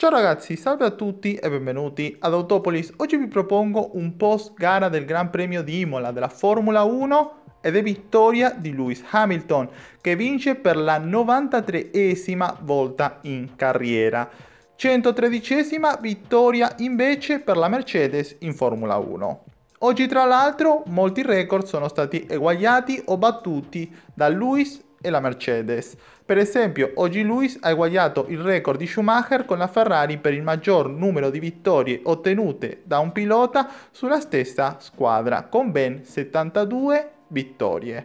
Ciao ragazzi, salve a tutti e benvenuti ad Autopolis. Oggi vi propongo un post gara del Gran Premio di Imola della Formula 1 ed è vittoria di Lewis Hamilton che vince per la 93esima volta in carriera. 113esima vittoria invece per la Mercedes in Formula 1. Oggi tra l'altro molti record sono stati eguagliati o battuti da Lewis e la Mercedes. Per esempio, oggi Lewis ha eguagliato il record di Schumacher con la Ferrari per il maggior numero di vittorie ottenute da un pilota sulla stessa squadra, con ben 72 vittorie.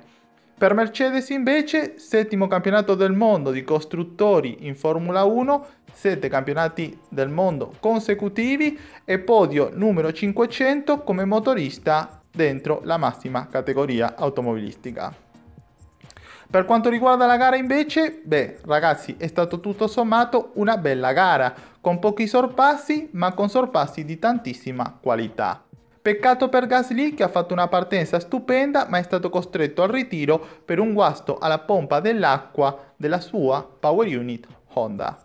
Per Mercedes invece, settimo campionato del mondo di costruttori in Formula 1, sette campionati del mondo consecutivi e podio numero 500 come motorista dentro la massima categoria automobilistica. Per quanto riguarda la gara invece, beh ragazzi è stato tutto sommato una bella gara, con pochi sorpassi ma con sorpassi di tantissima qualità. Peccato per Gasly che ha fatto una partenza stupenda ma è stato costretto al ritiro per un guasto alla pompa dell'acqua della sua power unit Honda.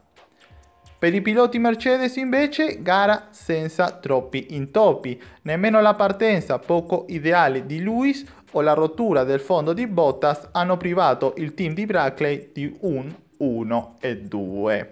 Per i piloti Mercedes invece gara senza troppi intoppi, nemmeno la partenza poco ideale di Lewis o la rottura del fondo di Bottas hanno privato il team di Brackley di un 1 e 2.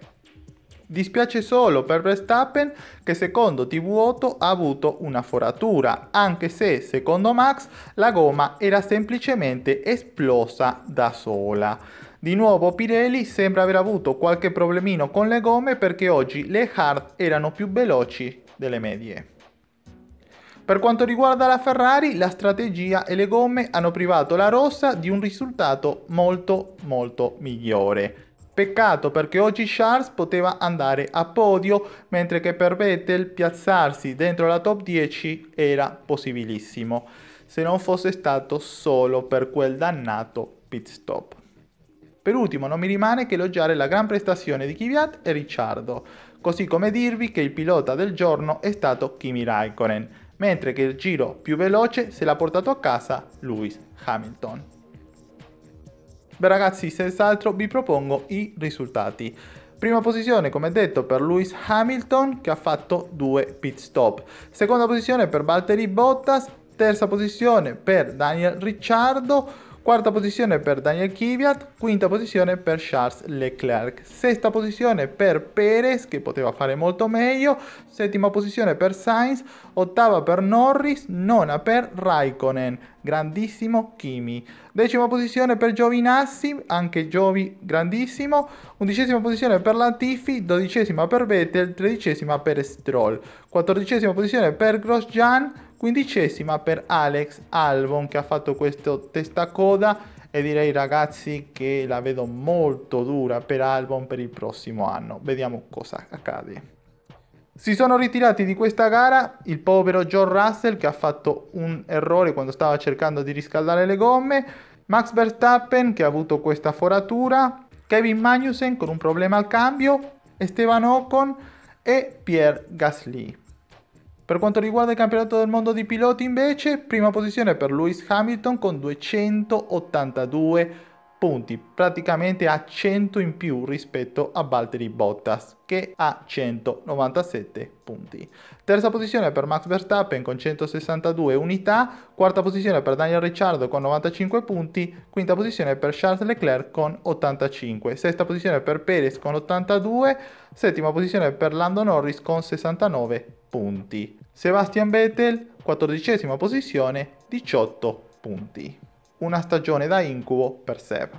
Dispiace solo per Verstappen che secondo TV8 ha avuto una foratura, anche se secondo Max la gomma era semplicemente esplosa da sola. Di nuovo Pirelli sembra aver avuto qualche problemino con le gomme perché oggi le hard erano più veloci delle medie. Per quanto riguarda la Ferrari, la strategia e le gomme hanno privato la rossa di un risultato molto molto migliore. Peccato perché oggi Charles poteva andare a podio, mentre che per Vettel piazzarsi dentro la top 10 era possibilissimo, se non fosse stato solo per quel dannato pit stop. Per ultimo non mi rimane che elogiare la gran prestazione di Kvyat e Ricciardo, così come dirvi che il pilota del giorno è stato Kimi Raikkonen, mentre che il giro più veloce se l'ha portato a casa Lewis Hamilton. Beh ragazzi, senz'altro vi propongo i risultati. Prima posizione, come detto, per Lewis Hamilton che ha fatto due pit stop. Seconda posizione per Valtteri Bottas. Terza posizione per Daniel Ricciardo Quarta posizione per Daniel Kvyat, quinta posizione per Charles Leclerc, sesta posizione per Perez che poteva fare molto meglio, settima posizione per Sainz, ottava per Norris, nona per Raikkonen, grandissimo Kimi. Decima posizione per Giovinazzi, anche Giovi grandissimo, undicesima posizione per Latifi, dodicesima per Vettel, tredicesima per Stroll, quattordicesima posizione per Grosjean, quindicesima per Alex Albon che ha fatto questo testacoda e direi ragazzi che la vedo molto dura per Albon per il prossimo anno. Vediamo cosa accade. Si sono ritirati di questa gara il povero John Russell che ha fatto un errore quando stava cercando di riscaldare le gomme, Max Verstappen che ha avuto questa foratura, Kevin Magnussen con un problema al cambio, Esteban Ocon e Pierre Gasly. Per quanto riguarda il campionato del mondo di piloti invece, prima posizione per Lewis Hamilton con 282 punti, praticamente a 100 in più rispetto a Valtteri Bottas che ha 197 punti. Terza posizione per Max Verstappen con 162 unità, quarta posizione per Daniel Ricciardo con 95 punti, quinta posizione per Charles Leclerc con 85, sesta posizione per Perez con 82, settima posizione per Lando Norris con 69 punti. Sebastian Vettel, quattordicesima posizione, 18 punti. Una stagione da incubo per Seb.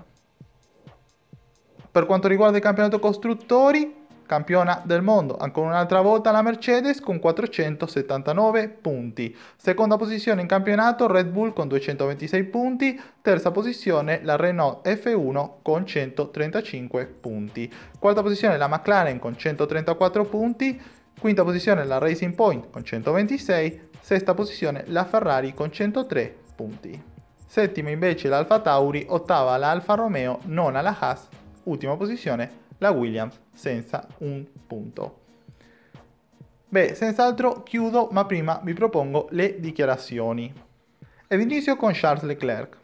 Per quanto riguarda il campionato costruttori, campiona del mondo ancora un'altra volta la Mercedes con 479 punti, seconda posizione in campionato Red Bull con 226 punti, terza posizione la Renault F1 con 135 punti, quarta posizione la McLaren con 134 punti, quinta posizione la Racing Point con 126, sesta posizione la Ferrari con 103 punti. Settima invece l'Alfa Tauri, ottava l'Alfa Romeo, nona la Haas, ultima posizione la Williams senza un punto. Beh, senz'altro chiudo, ma prima vi propongo le dichiarazioni. Ed inizio con Charles Leclerc.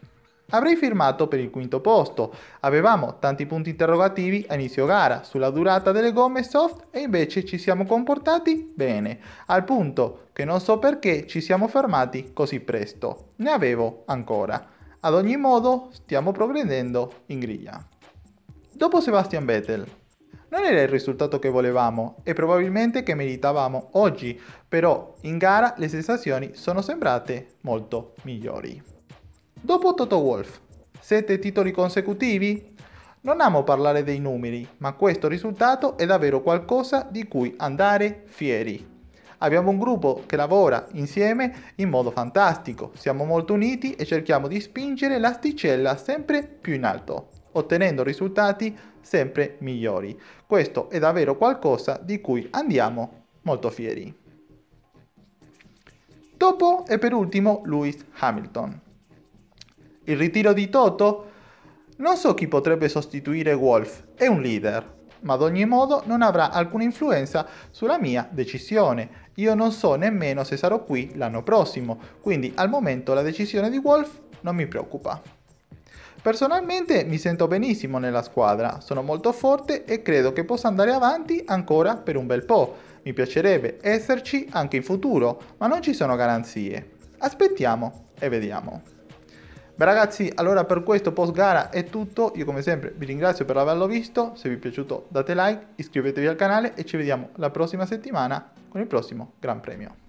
Avrei firmato per il quinto posto. Avevamo tanti punti interrogativi a inizio gara sulla durata delle gomme soft e invece ci siamo comportati bene, al punto che non so perché ci siamo fermati così presto. Ne avevo ancora. Ad ogni modo, stiamo progredendo in griglia. Dopo Sebastian Vettel. Non era il risultato che volevamo e probabilmente che meritavamo oggi, però in gara le sensazioni sono sembrate molto migliori. Dopo Toto Wolf, sette titoli consecutivi? Non amo parlare dei numeri, ma questo risultato è davvero qualcosa di cui andare fieri. Abbiamo un gruppo che lavora insieme in modo fantastico, siamo molto uniti e cerchiamo di spingere l'asticella sempre più in alto, ottenendo risultati sempre migliori. Questo è davvero qualcosa di cui andiamo molto fieri. Dopo e per ultimo Lewis Hamilton. Il ritiro di Toto? Non so chi potrebbe sostituire Wolf, è un leader, ma ad ogni modo non avrà alcuna influenza sulla mia decisione. Io non so nemmeno se sarò qui l'anno prossimo, quindi al momento la decisione di Wolf non mi preoccupa. Personalmente mi sento benissimo nella squadra, sono molto forte e credo che possa andare avanti ancora per un bel po'. Mi piacerebbe esserci anche in futuro, ma non ci sono garanzie. Aspettiamo e vediamo. Beh ragazzi, allora per questo post gara è tutto, io come sempre vi ringrazio per averlo visto, se vi è piaciuto date like, iscrivetevi al canale e ci vediamo la prossima settimana con il prossimo Gran Premio.